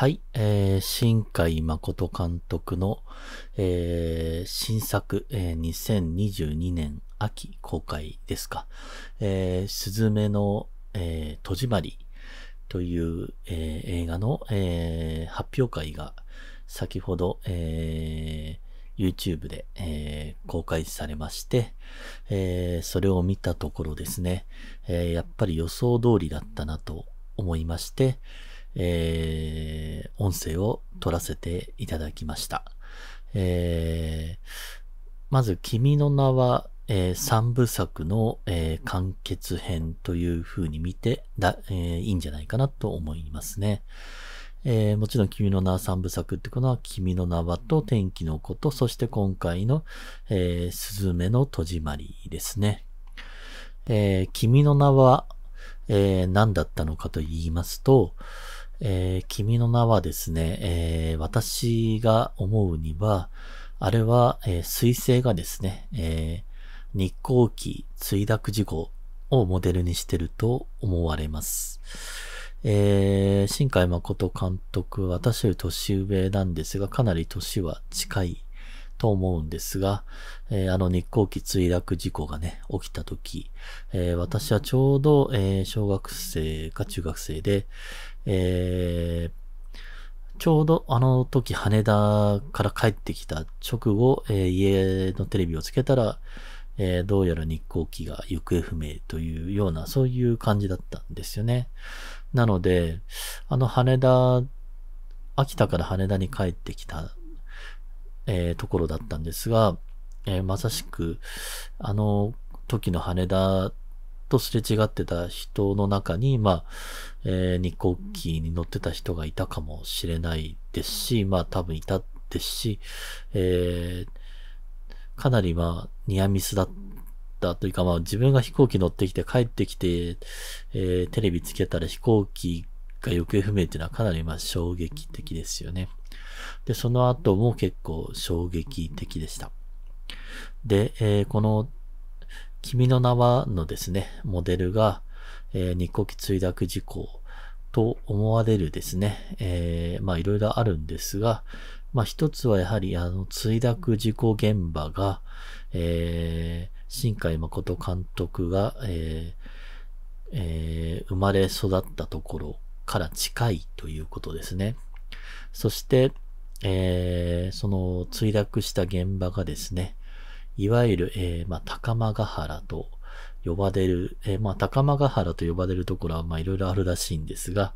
はい、えー、新海誠監督の、えー、新作、えー、2022年秋公開ですか、えー、すずめの、えー、戸締まりという、えー、映画の、えー、発表会が先ほど、えー、YouTube で、えー、公開されまして、えー、それを見たところですね、えー、やっぱり予想通りだったなと思いまして、えー、音声を取らせていただきました。えー、まず、君の名は、えー、部作の、えー、完結編という風に見てだ、えー、いいんじゃないかなと思いますね。えー、もちろん君の名は三部作ってことは、君の名はと天気のこと、そして今回の、えー、すずめの戸締まりですね。えー、君の名は、えー、何だったのかと言いますと、えー、君の名はですね、えー、私が思うには、あれは、えー、彗星がですね、えー、日光機墜落事故をモデルにしてると思われます。えー、新海誠監督、私より年上なんですが、かなり年は近いと思うんですが、えー、あの日光機墜落事故がね、起きた時、えー、私はちょうど、えー、小学生か中学生で、えー、ちょうどあの時羽田から帰ってきた直後、えー、家のテレビをつけたら、えー、どうやら日航機が行方不明というような、そういう感じだったんですよね。なので、あの羽田、秋田から羽田に帰ってきた、えー、ところだったんですが、えー、まさしく、あの時の羽田とすれ違ってた人の中に、まあ、えー、日航機に乗ってた人がいたかもしれないですし、まあ多分いたですし、えー、かなりまあ、ニアミスだったというか、まあ自分が飛行機乗ってきて帰ってきて、えー、テレビつけたら飛行機が行方不明っていうのはかなりまあ衝撃的ですよね。で、その後も結構衝撃的でした。で、えー、この君の名はのですね、モデルが、えー、日航機墜落事故と思われるですね、えー、まあいろいろあるんですが、まあ一つはやはりあの墜落事故現場が、えー、新海誠監督が、えーえー、生まれ育ったところから近いということですね。そして、えー、その墜落した現場がですね、いわゆる、えー、まあ、高間ヶ原と呼ばれる、えー、まあ、高間ヶ原と呼ばれるところは、まあ、いろいろあるらしいんですが、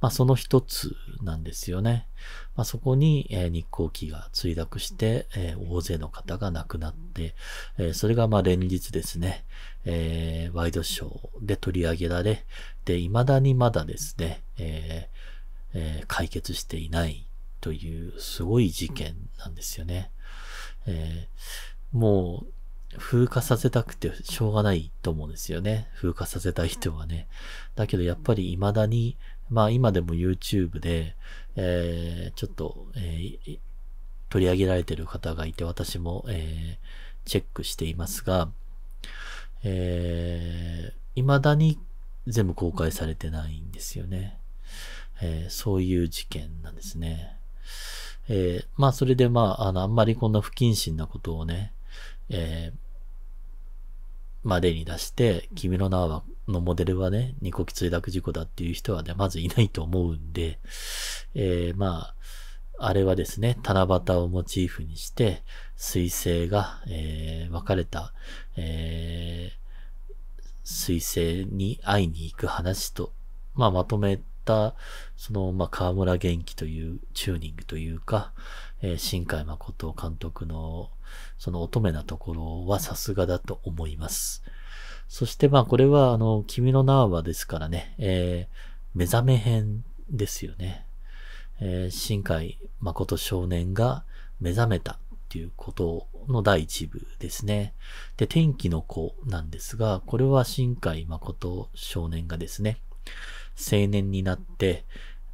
まあ、その一つなんですよね。まあ、そこに、えー、日航機が墜落して、えー、大勢の方が亡くなって、えそれが、まあ、連日ですね、えワイドショーで取り上げられ、で、未だにまだですね、ええ解決していないという、すごい事件なんですよね。えーもう、風化させたくてしょうがないと思うんですよね。風化させたい人はね。だけどやっぱり未だに、まあ今でも YouTube で、えー、ちょっと、えー、取り上げられてる方がいて、私も、えー、チェックしていますが、えー、未だに全部公開されてないんですよね。えー、そういう事件なんですね。えー、まあそれでまあ、あの、あんまりこんな不謹慎なことをね、えー、までに出して、君の名は、のモデルはね、ニコキ墜落事故だっていう人はね、まずいないと思うんで、えー、まあ、あれはですね、七夕をモチーフにして、彗星が、えー、分かれた、えー、彗星に会いに行く話と、まあ、まとめた、、その、まあ、河村元気というチューニングというか、えー、新海誠監督の、その乙女なところはさすがだと思います。そしてまあこれはあの、君の名はですからね、えー、目覚め編ですよね。えー、新海誠少年が目覚めたっていうことの第一部ですね。で、天気の子なんですが、これは新海誠少年がですね、青年になって、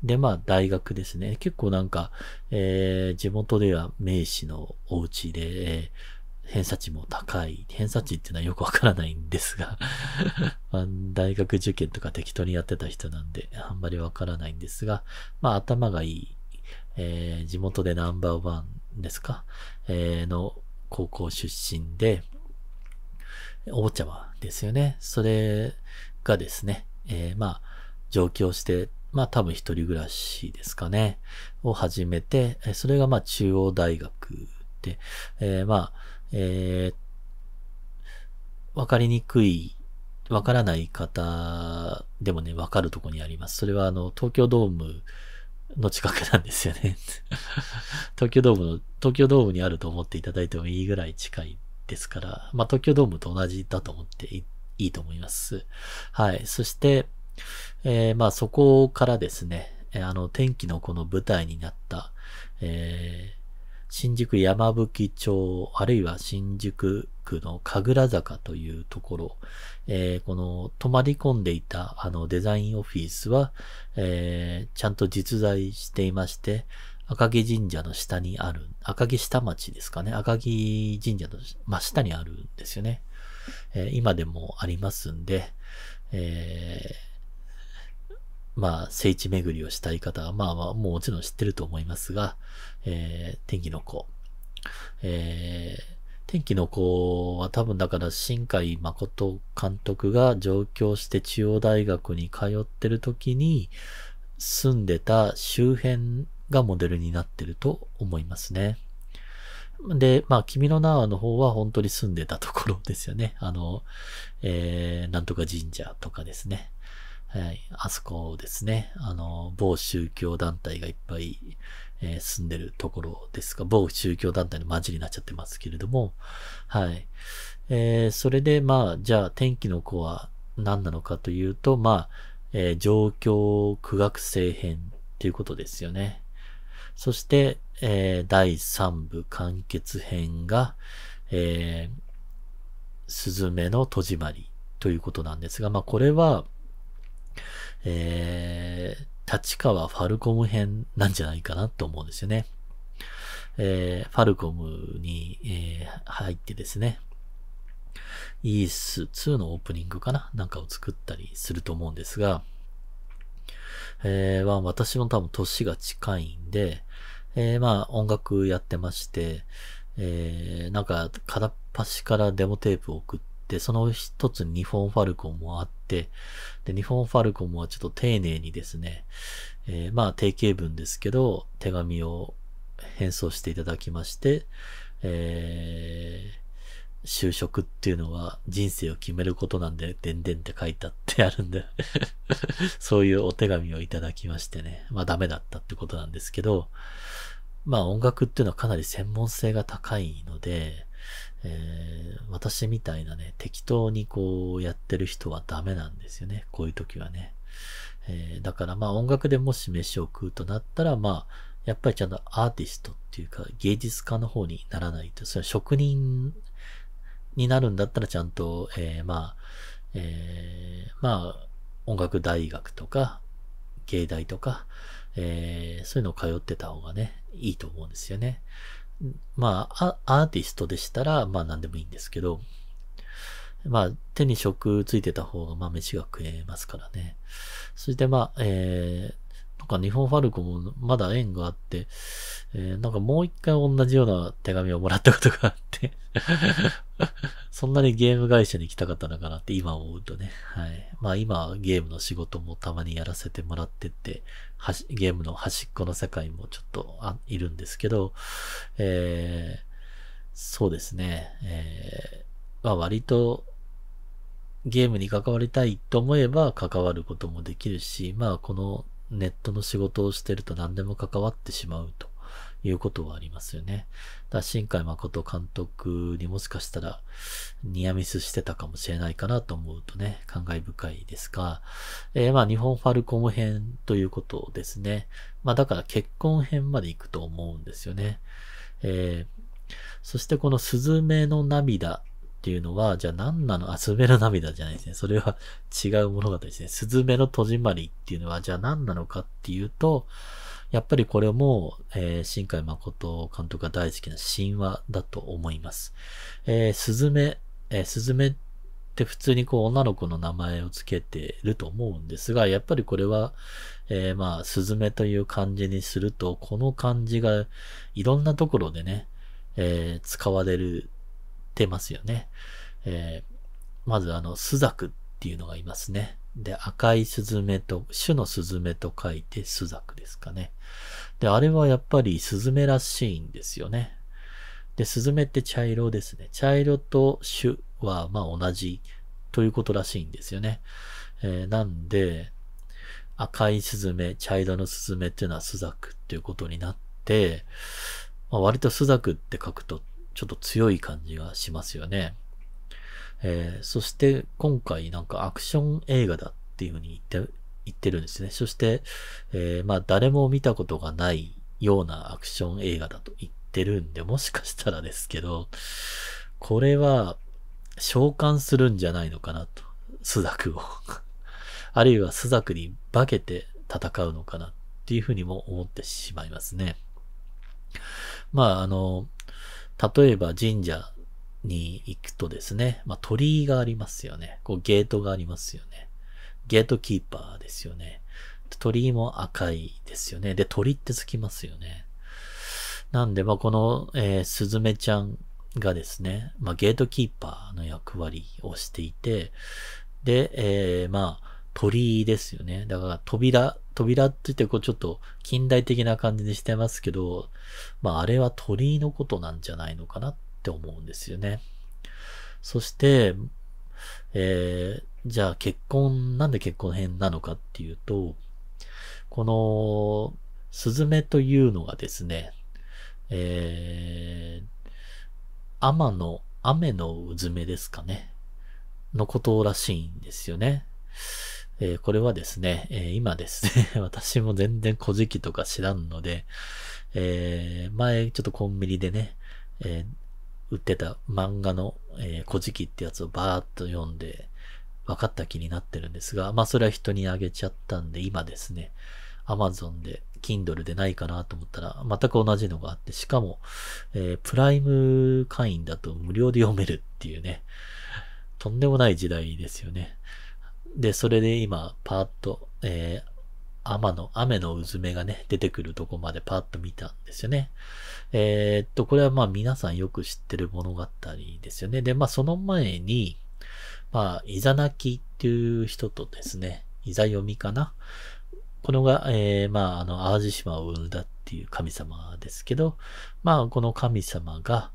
で、まあ、大学ですね。結構なんか、えー、地元では名士のお家で、えー、偏差値も高い。偏差値っていうのはよくわからないんですが まあ、大学受験とか適当にやってた人なんで、あんまりわからないんですが、まあ、頭がいい、えー、地元でナンバーワンですか、えー、の高校出身で、おもちゃはですよね。それがですね、えー、まあ、上京して、まあ多分一人暮らしですかね、を始めて、それがまあ中央大学で、えー、まあ、えー、わかりにくい、わからない方でもね、わかるとこにあります。それはあの、東京ドームの近くなんですよね 東京ドームの、東京ドームにあると思っていただいてもいいぐらい近いですから、まあ東京ドームと同じだと思っていいと思います。はい。そして、えー、まあそこからですね、あの、天気のこの舞台になった、えー、新宿山吹町、あるいは新宿区の神楽坂というところ、えー、この泊まり込んでいたあのデザインオフィスは、えー、ちゃんと実在していまして、赤城神社の下にある、赤城下町ですかね、赤城神社の真下にあるんですよね。えー、今でもありますんで、えーまあ、聖地巡りをしたい方は、まあまあ、もうもちろん知ってると思いますが、えー、天気の子。えー、天気の子は多分だから新海誠監督が上京して中央大学に通ってる時に住んでた周辺がモデルになってると思いますね。で、まあ、君の名はの方は本当に住んでたところですよね。あの、えー、なんとか神社とかですね。はい、あそこですね、あの、某宗教団体がいっぱい、えー、住んでるところですが、某宗教団体の混じりになっちゃってますけれども、はい。えー、それで、まあ、じゃあ、天気の子は何なのかというと、まあ、えー、状況苦学生編っていうことですよね。そして、えー、第3部完結編が、えー、スズメの戸締まりということなんですが、まあ、これは、えー、立川ファルコム編なんじゃないかなと思うんですよね。えー、ファルコムに、えー、入ってですね、イース2のオープニングかななんかを作ったりすると思うんですが、えー、まあ、私も多分年が近いんで、えー、まあ音楽やってまして、えー、なんか片っ端からデモテープを送って、その一つに日本ファルコンもあっ、で、日本ファルコンはちょっと丁寧にですね、えー、まあ定型文ですけど、手紙を返送していただきまして、えー、就職っていうのは人生を決めることなんで、でんでんって書いたってあるんで そういうお手紙をいただきましてね、まあダメだったってことなんですけど、まあ音楽っていうのはかなり専門性が高いので、えー、私みたいなね、適当にこうやってる人はダメなんですよね。こういう時はね。えー、だからまあ音楽でもし飯を食うとなったら、まあ、やっぱりちゃんとアーティストっていうか芸術家の方にならないと、それは職人になるんだったらちゃんと、えー、まあ、えー、まあ、音楽大学とか、芸大とか、えー、そういうのを通ってた方がね、いいと思うんですよね。まあ、アーティストでしたら、まあ何でもいいんですけど、まあ手に職ついてた方が、まあ飯が食えますからね。そしてまあ、えー、なんか日本ファルコもまだ縁があって、えー、なんかもう一回同じような手紙をもらったことがあってそんなにゲーム会社に行きたかったのかなって今思うとね。はい。まあ今ゲームの仕事もたまにやらせてもらってて、はしゲームの端っこの世界もちょっとあいるんですけど、えー、そうですね。えー、まあ割とゲームに関わりたいと思えば関わることもできるし、まあこのネットの仕事をしてると何でも関わってしまうと。いうことはありますよね。だ新海誠監督にもしかしたらニアミスしてたかもしれないかなと思うとね、感慨深いですが、えー、まあ日本ファルコム編ということですね。まあだから結婚編まで行くと思うんですよね。えー、そしてこのスズメの涙っていうのは、じゃあ何なのあ、スズメの涙じゃないですね。それは違う物語ですね。スズメの戸締まりっていうのは、じゃあ何なのかっていうと、やっぱりこれも、えー、新海誠監督が大好きな神話だと思います。えー、スズメ、えー、スズメって普通にこう女の子の名前を付けてると思うんですが、やっぱりこれは、えー、まあ、スズメという漢字にすると、この漢字がいろんなところでね、えー、使われる、てますよね。えー、まずあの、スザクっていうのがいますね。で、赤いスズメと、種のスズメと書いてスザクですかね。で、あれはやっぱりスズメらしいんですよね。で、スズメって茶色ですね。茶色と種はまあ同じということらしいんですよね。えー、なんで、赤いスズメ、茶色のスズメっていうのはスザクっていうことになって、まあ、割とスザクって書くとちょっと強い感じがしますよね。えー、そして今回なんかアクション映画だっていうふうに言って、言ってるんですね。そして、えー、まあ誰も見たことがないようなアクション映画だと言ってるんで、もしかしたらですけど、これは召喚するんじゃないのかなと。スザクを あるいはスザクに化けて戦うのかなっていうふうにも思ってしまいますね。まあ、あの、例えば神社に行くとですね、まあ、鳥居がありますよね。こうゲートがありますよね。ゲートキーパーですよね。鳥居も赤いですよね。で、鳥ってつきますよね。なんで、まあ、この、えー、スズメちゃんがですね、まあ、ゲートキーパーの役割をしていて、で、えー、まあ、鳥居ですよね。だから扉、扉って言ってこうちょっと近代的な感じにしてますけど、まああれは鳥居のことなんじゃないのかなっって思うんですよね。そして、えー、じゃあ結婚、なんで結婚編なのかっていうと、この、スズメというのがですね、えー、天の、雨のうずめですかね、のことらしいんですよね。えー、これはですね、えー、今ですね、私も全然古事記とか知らんので、えー、前ちょっとコンビニでね、えー売ってた漫画の、えー、古事記ってやつをバーっと読んで、分かった気になってるんですが、まあそれは人にあげちゃったんで、今ですね、Amazon で、Kindle でないかなと思ったら、全く同じのがあって、しかも、えー、プライム会員だと無料で読めるっていうね、とんでもない時代ですよね。で、それで今、パーッと、えー、雨の、雨の渦目がね、出てくるとこまでパッと見たんですよね。えー、っと、これはまあ皆さんよく知ってる物語ですよね。で、まあその前に、まあ、イザナキっていう人とですね、イザヨミかな。このが、えー、まあ、あの、淡路島を生んだっていう神様ですけど、まあ、この神様が、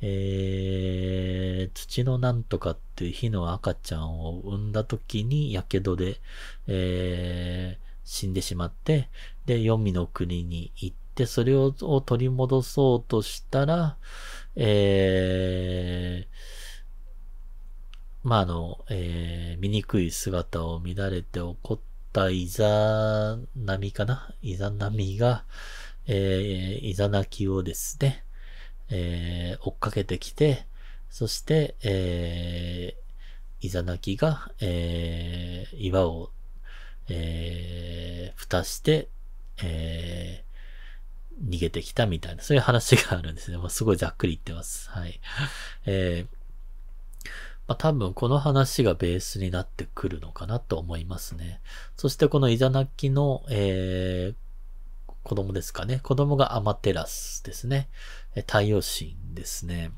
えー、土のなんとかっていう火の赤ちゃんを産んだ時に、やけどで、えー、死んでしまって、で、黄泉の国に行って、それを取り戻そうとしたら、えー、まあ、あの、えー、醜い姿を乱れて怒ったイザナミかなイザナミが、えー、イザナキをですね、えー、追っかけてきて、そして、えー、イザナキが、えー、岩をえー、蓋して、えー、逃げてきたみたいな、そういう話があるんですね。まあ、すごいざっくり言ってます。はい。えー、まあ、多分この話がベースになってくるのかなと思いますね。そしてこのイザナキの、えー、子供ですかね。子供がアマテラスですね。太陽神ですね。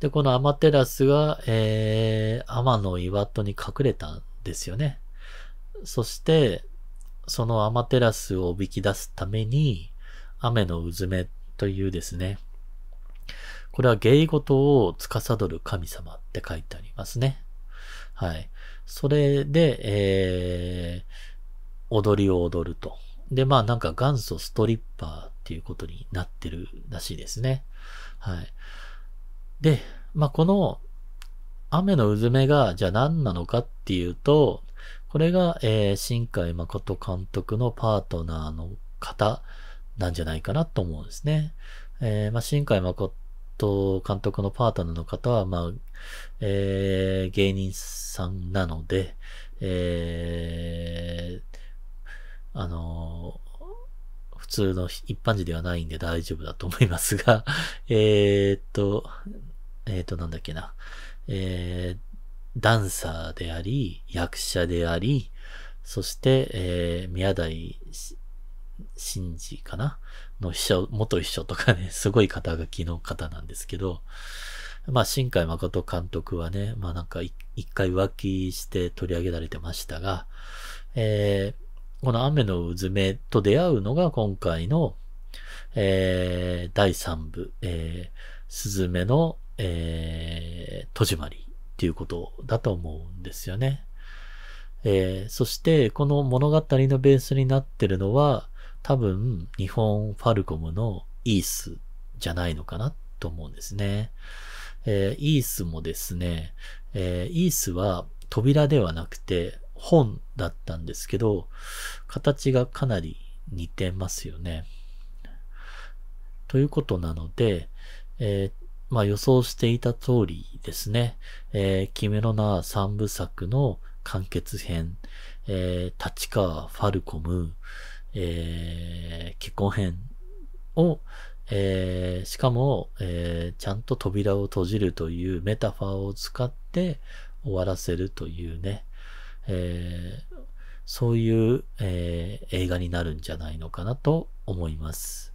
で、このアマテラスが、えー、天の岩戸に隠れたんですよね。そして、そのアマテラスをおびき出すために、雨のうずめというですね、これは芸事を司る神様って書いてありますね。はい。それで、えー、踊りを踊ると。で、まあなんか元祖ストリッパーっていうことになってるらしいですね。はい。で、まあこの雨のうずめがじゃあ何なのかっていうと、これが、えー、新海誠監督のパートナーの方なんじゃないかなと思うんですね。えー、まあ、新海誠監督のパートナーの方は、まあ、えー、芸人さんなので、えー、あのー、普通の一般人ではないんで大丈夫だと思いますが、えー、っと、えー、っと、なんだっけな、えー、ダンサーであり、役者であり、そして、えー、宮台真司かなの秘書、元秘書とかね、すごい肩書きの方なんですけど、まあ、新海誠監督はね、まあなんか一回浮気して取り上げられてましたが、えー、この雨のうずめと出会うのが今回の、えー、第3部、えー、すずめの、えー、戸締まりっていうことだと思うんですよね。えー、そしてこの物語のベースになってるのは多分日本ファルコムのイースじゃないのかなと思うんですね。えー、イースもですね、えー、イースは扉ではなくて本だったんですけど、形がかなり似てますよね。ということなので、えー、まあ予想していた通りですね、えー、キメロナー三部作の完結編、えー、立川ファルコム、えー、結婚編を、えー、しかも、えー、ちゃんと扉を閉じるというメタファーを使って終わらせるというね、えー、そういう、えー、映画になるんじゃないのかなと思います。